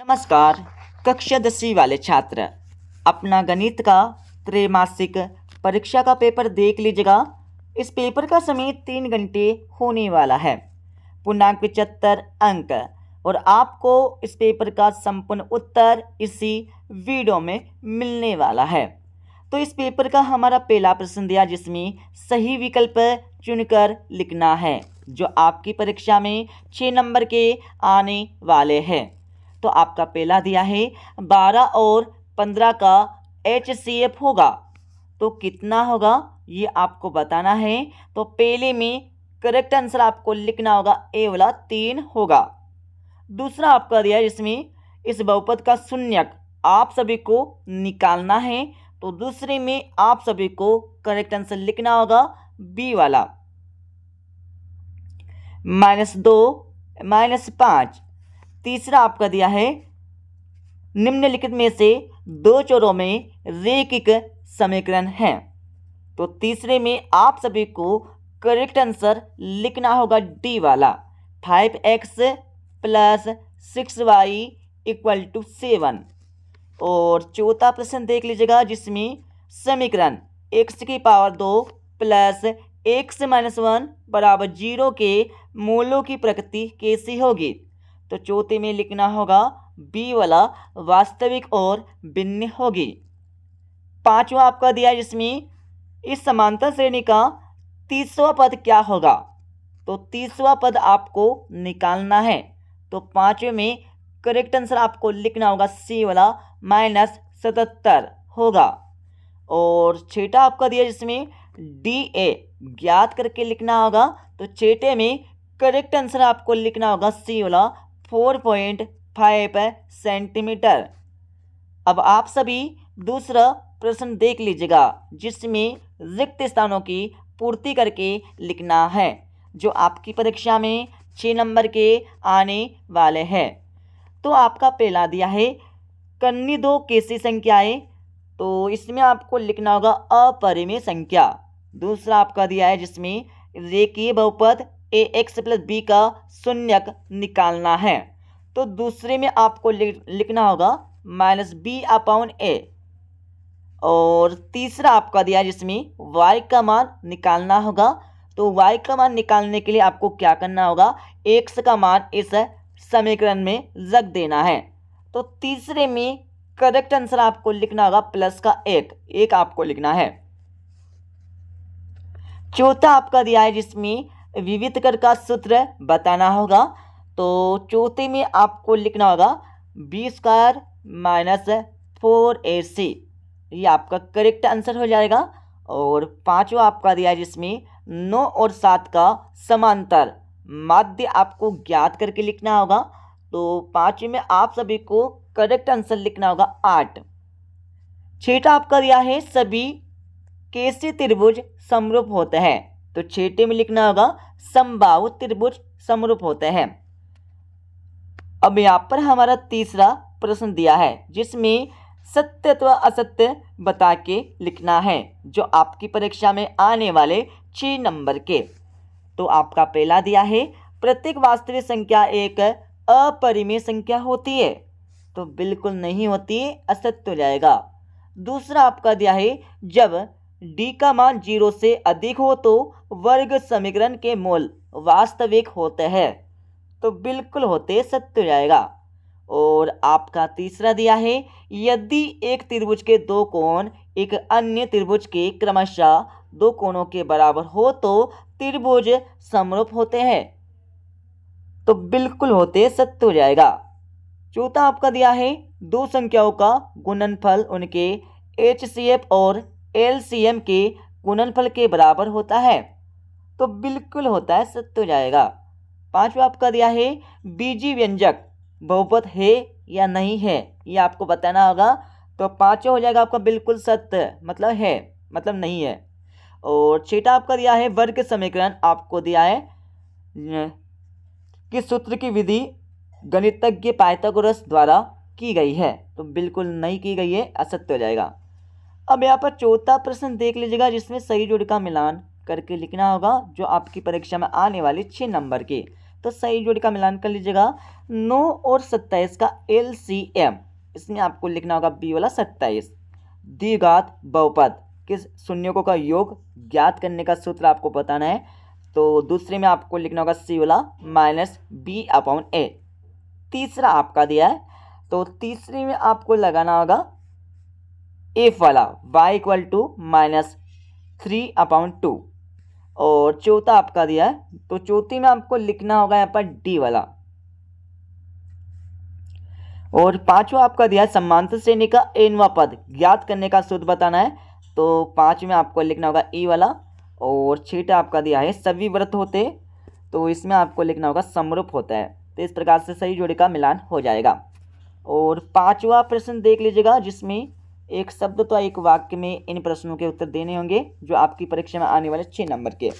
नमस्कार कक्षा दसवीं वाले छात्र अपना गणित का त्रैमासिक परीक्षा का पेपर देख लीजिएगा इस पेपर का समय तीन घंटे होने वाला है पूर्णांक पचहत्तर अंक और आपको इस पेपर का संपूर्ण उत्तर इसी वीडियो में मिलने वाला है तो इस पेपर का हमारा पहला प्रश्न दिया जिसमें सही विकल्प चुनकर लिखना है जो आपकी परीक्षा में छः नंबर के आने वाले हैं तो आपका पहला दिया है बारह और पंद्रह का एच सी एफ होगा तो कितना होगा ये आपको बताना है तो पहले में करेक्ट आंसर आपको लिखना होगा ए वाला तीन होगा दूसरा आपका दिया जिसमें इस बहुपद का शून्यक आप सभी को निकालना है तो दूसरे में आप सभी को करेक्ट आंसर लिखना होगा बी वाला माइनस दो माइनस पाँच तीसरा आपका दिया है निम्नलिखित में से दो चोरों में रेखिक समीकरण है तो तीसरे में आप सभी को करेक्ट आंसर लिखना होगा डी वाला five x plus six y equal to seven और चौथा प्रश्न देख लीजिएगा जिसमें समीकरण एक्स की पावर दो प्लस एक्स माइनस वन बराबर जीरो के मूलों की प्रकृति कैसी होगी तो चौथे में लिखना होगा बी वाला वास्तविक और भिन्न होगी पांचवा आपका दिया जिसमें इस समांतर श्रेणी का तीसवा पद क्या होगा तो तीसवा पद आपको निकालना है तो पांचवे में करेक्ट आंसर आपको लिखना होगा सी वाला माइनस सतहत्तर होगा और छठा आपका दिया जिसमें डी ए ज्ञात करके लिखना होगा तो छठे में करेक्ट आंसर आपको लिखना होगा सी वाला फोर पॉइंट फाइव सेंटीमीटर अब आप सभी दूसरा प्रश्न देख लीजिएगा जिसमें रिक्त स्थानों की पूर्ति करके लिखना है जो आपकी परीक्षा में छः नंबर के आने वाले हैं तो आपका पहला दिया है कन्नी दो कैसी संख्याएं तो इसमें आपको लिखना होगा अपरिमेय संख्या दूसरा आपका दिया है जिसमें रेखीय बहुपद ए एक्स प्लस बी का शून्यक निकालना है तो दूसरे में आपको लिखना होगा माइनस बी अपॉन ए और तीसरा आपका दिया जिसमें वाई का मान निकालना होगा तो वाई का मान निकालने के लिए आपको क्या करना होगा एक्स का मान इस समीकरण में रख देना है तो तीसरे में करेक्ट आंसर आपको लिखना होगा प्लस का एक एक आपको लिखना है चौथा आपका दिया है जिसमें विविध कर का सूत्र बताना होगा तो चौथे में आपको लिखना होगा b square minus four a c ये आपका करेक्ट आंसर हो जाएगा और पांचवा आपका दिया है जिसमें नौ और सात का समांतर माध्य आपको ज्ञात करके लिखना होगा तो पाँचवें में आप सभी को करेक्ट आंसर लिखना होगा आठ छठा आपका दिया है सभी कैसे त्रिभुज समरूप होते हैं तो छठे में लिखना होगा संभाव त्रिभुज समरूप होते हैं अब यहाँ पर हमारा तीसरा प्रश्न दिया है जिसमें सत्य अथवा असत्य बता के लिखना है जो आपकी परीक्षा में आने वाले छ नंबर के तो आपका पहला दिया है प्रत्येक वास्तविक संख्या एक अपरिमेय संख्या होती है तो बिल्कुल नहीं होती असत्य हो जाएगा दूसरा आपका दिया है जब डी का मान जीरो से अधिक हो तो वर्ग समीकरण के मोल वास्तविक होते हैं तो बिल्कुल होते सत्य हो जाएगा और आपका तीसरा दिया है यदि एक त्रिभुज के दो कोण एक अन्य त्रिभुज के क्रमशः दो कोणों के बराबर हो तो त्रिभुज समरूप होते हैं तो बिल्कुल होते सत्य हो जाएगा चौथा आपका दिया है दो संख्याओं का गुणनफल उनके एच और एल सी एम के गुणनफल के बराबर होता है तो बिल्कुल होता है सत्य हो जाएगा पांचवा आपका दिया है बीजी व्यंजक बहुपत है या नहीं है ये आपको बताना होगा तो पाँचवा हो जाएगा आपका बिल्कुल सत्य मतलब है मतलब नहीं है और छठा आपका दिया है वर्ग समीकरण आपको दिया है कि सूत्र की विधि गणितज्ञ पायतागोरस द्वारा की गई है तो बिल्कुल नहीं की गई है असत्य हो जाएगा अब यहाँ पर चौथा प्रश्न देख लीजिएगा जिसमें सही जोड़ का मिलान करके लिखना होगा जो आपकी परीक्षा में आने वाली छः नंबर के तो सही जोड़ का मिलान कर लीजिएगा नौ और सत्ताईस का एल सी एम इसमें आपको लिखना होगा बी वाला सत्ताईस दीघात बहुपद किस शून्यों का योग ज्ञात करने का सूत्र आपको बताना है तो दूसरे में आपको लिखना होगा सी वाला माइनस बी अपॉन ए तीसरा आपका दिया है तो तीसरे में आपको लगाना होगा एफ वाला y equal to minus three upon two और चौथा आपका दिया है तो चौथी में आपको लिखना होगा यहाँ पर डी वाला और पांचवा आपका दिया है समांतर श्रेणी का एनवा पद ज्ञात करने का सूत्र बताना है तो पाँच में आपको लिखना होगा ई e वाला और छठा आपका दिया है सभी व्रत होते तो इसमें आपको लिखना होगा समरूप होता है तो इस प्रकार से सही जोड़ी का मिलान हो जाएगा और पांचवा प्रश्न देख लीजिएगा जिसमें एक शब्द तो एक वाक्य में इन प्रश्नों के उत्तर देने होंगे जो आपकी परीक्षा में आने वाले छः नंबर के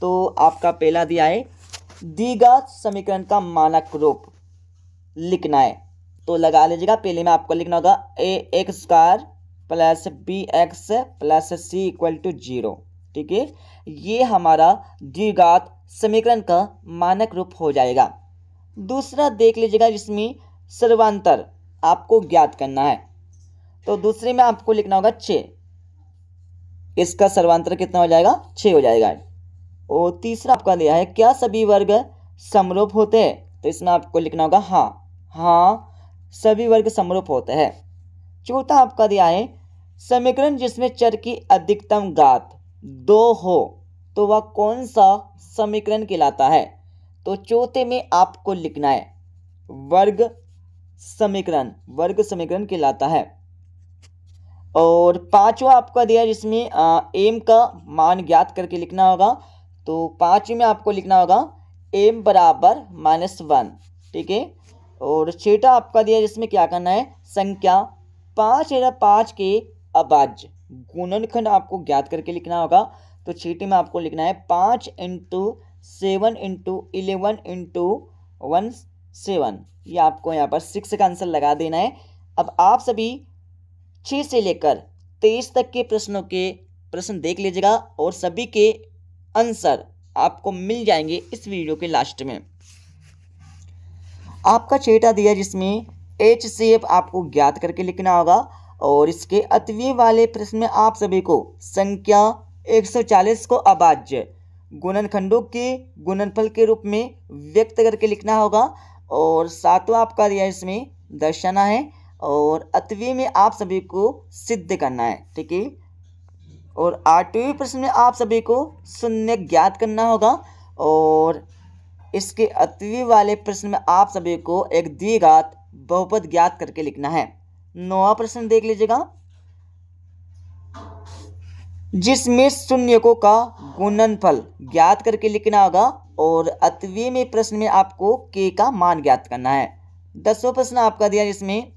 तो आपका पहला दिया है दीघात समीकरण का मानक रूप लिखना है तो लगा लीजिएगा पहले में आपको लिखना होगा a x square plus b x plus c equal to zero ठीक है ये हमारा द्विघात समीकरण का मानक रूप हो जाएगा दूसरा देख लीजिएगा जिसमें सर्वांतर आपको ज्ञात करना है तो दूसरे में आपको लिखना होगा छ इसका सर्वांतर कितना हो जाएगा छ हो जाएगा और तीसरा आपका दिया है क्या सभी वर्ग समरूप होते हैं तो इसमें आपको लिखना होगा हाँ हाँ सभी वर्ग समरूप होते हैं चौथा आपका दिया है समीकरण जिसमें चर की अधिकतम गात दो हो तो वह कौन सा समीकरण कहलाता है तो चौथे में आपको लिखना है वर्ग समीकरण वर्ग समीकरण कहलाता है और पाँचवा आपका दिया जिसमें एम का मान ज्ञात करके लिखना होगा तो पाँच में आपको लिखना होगा एम बराबर माइनस वन ठीक है और छठा आपका दिया जिसमें क्या करना है संख्या पाँच या पाँच के अबाज गुणनखंड आपको ज्ञात करके लिखना होगा तो छठी में आपको लिखना है पाँच into seven into eleven into one seven ये आपको यहाँ पर सिक्स का आंसर लगा देना है अब आप सभी छः से लेकर तेईस तक के प्रश्नों के प्रश्न देख लीजिएगा और सभी के आंसर आपको मिल जाएंगे इस वीडियो के लास्ट में आपका छेटा दिया जिसमें एच एफ आपको ज्ञात करके लिखना होगा और इसके अतवी वाले प्रश्न में आप सभी को संख्या 140 को अभाज्य गुणनखंडों के गुणनफल के रूप में व्यक्त करके लिखना होगा और सातवां आपका दिया इसमें दर्शाना है और अतवी में आप सभी को सिद्ध करना है ठीक है और आठवीं प्रश्न में आप सभी को शून्य ज्ञात करना होगा और इसके अतवी वाले प्रश्न में आप सभी को एक द्विघात बहुपद ज्ञात करके लिखना है नौवा प्रश्न देख लीजिएगा जिसमें शून्यकों का गुणनफल ज्ञात करके लिखना होगा और अतवी में प्रश्न में आपको के का मान ज्ञात करना है दसवा प्रश्न आपका दिया जिसमें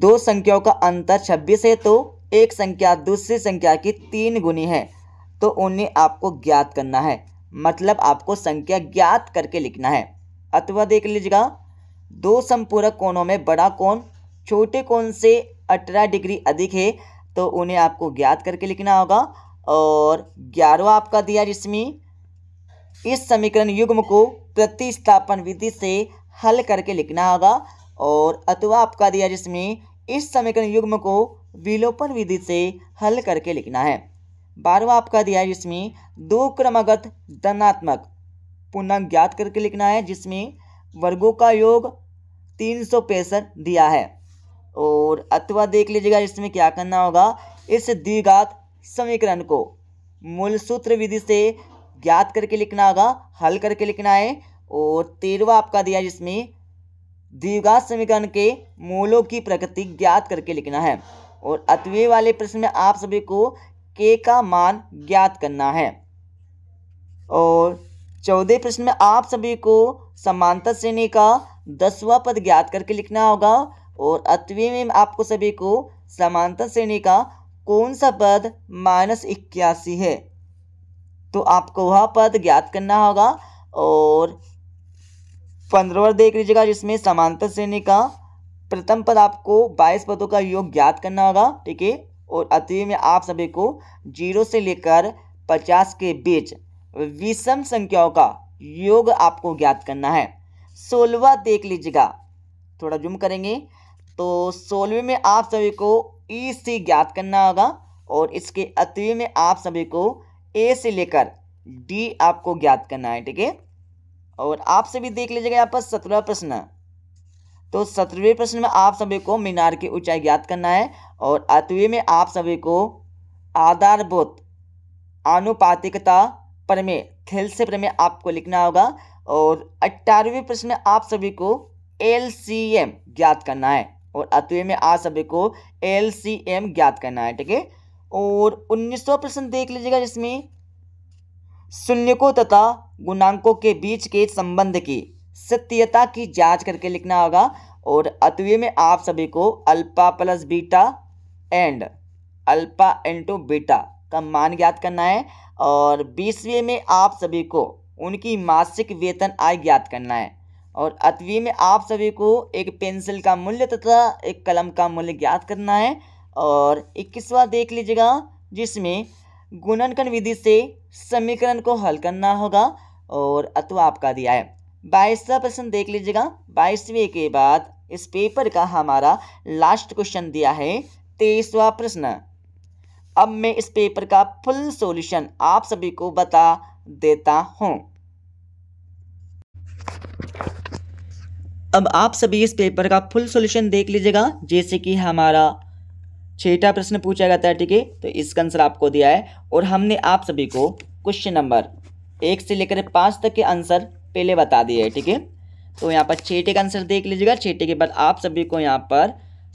दो संख्याओं का अंतर छब्बीस है तो एक संख्या दूसरी संख्या की तीन गुनी है तो उन्हें आपको ज्ञात करना है मतलब आपको संख्या ज्ञात करके लिखना है अथवा देख लीजिएगा दो संपूरक कोणों में बड़ा कोण छोटे कोण से अठारह डिग्री अधिक है तो उन्हें आपको ज्ञात करके लिखना होगा और ग्यारह आपका दिया जिसमें इस समीकरण युग्म को प्रतिस्थापन विधि से हल करके लिखना होगा और अथवा आपका दिया जिसमें इस समीकरण युग्म को विलोपन विधि से हल करके लिखना है बारहवा आपका दिया जिसमें दो क्रमागत धनात्मक पुनः ज्ञात करके लिखना है जिसमें वर्गों का योग तीन सौ पैंसठ दिया है और अथवा देख लीजिएगा इसमें क्या करना होगा इस द्विघात समीकरण को मूल सूत्र विधि से ज्ञात करके लिखना होगा हल करके लिखना है और तेरवा आपका दिया जिसमें द्विघात समीकरण के मूलों की प्रकृति ज्ञात करके लिखना है और अतवे वाले प्रश्न में आप सभी को के का मान ज्ञात करना है और चौदह प्रश्न में आप सभी को समांतर श्रेणी का दसवां पद ज्ञात करके लिखना होगा और अतवे में आपको सभी को समांतर श्रेणी का कौन सा पद माइनस इक्यासी है तो आपको वह पद ज्ञात करना होगा और पंद्रहवर देख लीजिएगा जिसमें समांतर श्रेणी का प्रथम पद आपको बाईस पदों का योग ज्ञात करना होगा ठीक है और अतएव में आप सभी को जीरो से लेकर पचास के बीच विषम संख्याओं का योग आपको ज्ञात करना है सोलवा देख लीजिएगा थोड़ा जुम करेंगे तो सोलहवें में आप सभी को ई e से ज्ञात करना होगा और इसके अतवे में आप सभी को ए से लेकर डी आपको ज्ञात करना है ठीक है और आप सभी देख लीजिएगा यहाँ पर सत्रह प्रश्न तो सत्रहवें प्रश्न में आप सभी को मीनार की ऊंचाई ज्ञात करना है और अतवे में आप सभी को आधारभूत आनुपातिकता प्रमेय खेल से प्रमेय आपको लिखना होगा और अट्ठारहवें प्रश्न में आप सभी को एल ज्ञात करना है और अतवे में आप सभी को एल ज्ञात करना है ठीक है और उन्नीसवा प्रश्न देख लीजिएगा जिसमें शून्यकों तथा गुणांकों के बीच के संबंध की सत्यता की जांच करके लिखना होगा और अतुए में आप सभी को alpha plus beta and alpha into beta का मान ज्ञात करना है और बीसवें में आप सभी को उनकी मासिक वेतन आय ज्ञात करना है और अतवी में आप सभी को एक पेंसिल का मूल्य तथा एक कलम का मूल्य ज्ञात करना है और इक्कीसवा देख लीजिएगा जिसमें गुणनखंड विधि से समीकरण को हल करना होगा और अथवा आपका दिया है बाईसवा प्रश्न देख लीजिएगा बाईसवें के बाद इस पेपर का हमारा लास्ट क्वेश्चन दिया है तेईसवा प्रश्न अब मैं इस पेपर का फुल सॉल्यूशन आप सभी को बता देता हूं अब आप सभी इस पेपर का फुल सॉल्यूशन देख लीजिएगा जैसे कि हमारा छठा प्रश्न पूछा जाता है ठीक है तो इसका आंसर आपको दिया है और हमने आप सभी को क्वेश्चन नंबर एक से लेकर पाँच तक के आंसर पहले बता दिए है ठीक है तो यहाँ पर छठे का आंसर देख लीजिएगा छठे के बाद आप सभी को यहाँ पर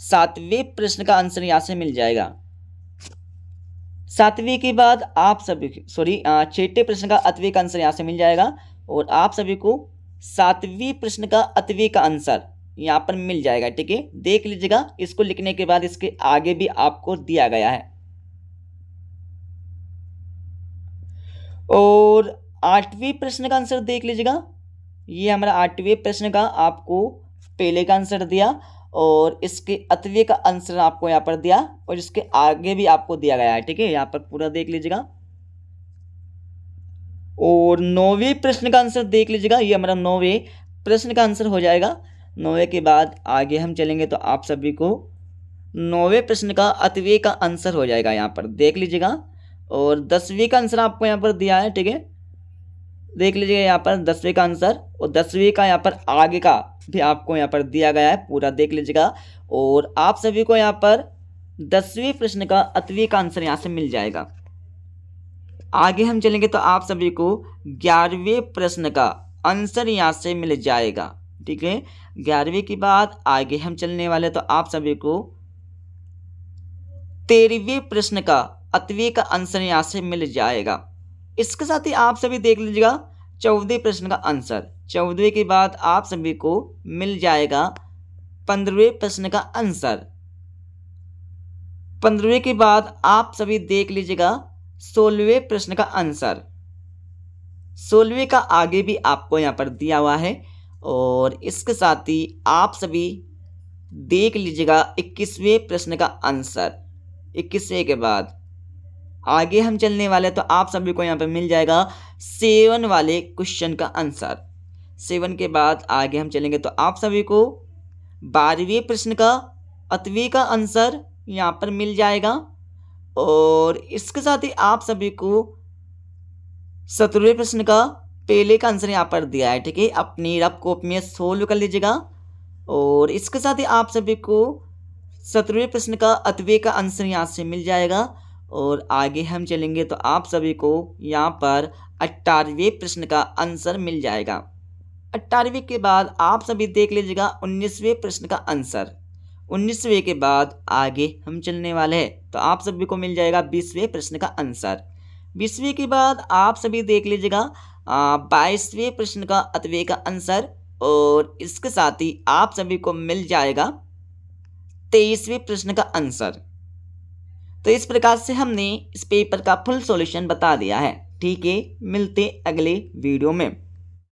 सातवें प्रश्न का आंसर यहाँ से मिल जाएगा सातवीं के बाद आप सभी सॉरी छठे प्रश्न का अतवी का आंसर यहाँ से मिल जाएगा और आप सभी को सातवीं प्रश्न का अतवी का आंसर यहाँ पर मिल जाएगा ठीक है देख लीजिएगा इसको लिखने के बाद इसके आगे भी आपको दिया गया है और आठवें प्रश्न का आंसर देख लीजिएगा ये हमारा आठवें प्रश्न का आपको पहले का आंसर दिया और इसके अतवे का आंसर आपको यहाँ पर दिया और इसके आगे भी आपको दिया गया है ठीक है यहाँ पर पूरा देख लीजिएगा और नौवे प्रश्न का आंसर देख लीजिएगा ये हमारा नौवे प्रश्न का आंसर हो जाएगा नौवे के बाद आगे हम चलेंगे तो आप सभी को नौवे प्रश्न का अतवे का आंसर हो जाएगा यहाँ पर देख लीजिएगा और दसवीं का आंसर आपको यहाँ पर दिया है ठीक है देख लीजिएगा यहाँ पर दसवीं का आंसर और दसवीं का यहाँ पर आगे का भी आपको यहाँ पर दिया गया है पूरा देख लीजिएगा और आप सभी को यहाँ पर दसवीं प्रश्न का अतवी का आंसर यहाँ से मिल जाएगा आगे हम चलेंगे तो आप सभी को ग्यारहवें प्रश्न का आंसर यहाँ से मिल जाएगा ठीक है ग्यारहवीं के बाद आगे हम चलने वाले तो आप सभी को तेरहवें प्रश्न का अतवी का आंसर यहाँ से मिल जाएगा इसके साथ ही आप सभी देख लीजिएगा चौदह प्रश्न का आंसर चौदहवें के बाद आप सभी को मिल जाएगा पंद्रहवें प्रश्न का आंसर पंद्रहवें के बाद आप सभी देख लीजिएगा सोलहवें प्रश्न का आंसर सोलहवें का आगे भी आपको यहाँ पर दिया हुआ है और इसके साथ ही आप सभी देख लीजिएगा इक्कीसवें प्रश्न का आंसर इक्कीसवें के बाद आगे हम चलने वाले तो आप सभी को यहाँ पर मिल जाएगा सेवन वाले क्वेश्चन का आंसर सेवन के बाद आगे हम चलेंगे तो आप सभी को बारहवें प्रश्न का अतवी का आंसर यहाँ पर मिल जाएगा और इसके साथ ही आप सभी को सत्रहवें प्रश्न का पहले का आंसर यहाँ पर दिया है ठीक है अपनी रब को में सोल्व कर लीजिएगा और इसके साथ ही आप सभी को सत्रहवें प्रश्न का अतवे का आंसर यहाँ से मिल जाएगा और आगे हम चलेंगे तो आप सभी को यहाँ पर अट्ठारहवें प्रश्न का आंसर मिल जाएगा अट्ठारहवें के बाद आप सभी देख लीजिएगा उन्नीसवें प्रश्न का आंसर उन्नीसवें के बाद आगे हम चलने वाले हैं तो आप सभी को मिल जाएगा बीसवें प्रश्न का आंसर बीसवें के बाद आप सभी देख लीजिएगा बाईसवें प्रश्न का अतवे का आंसर और इसके साथ ही आप सभी को मिल जाएगा तेईसवें प्रश्न का आंसर तो इस प्रकार से हमने इस पेपर का फुल सॉल्यूशन बता दिया है ठीक है मिलते अगले वीडियो में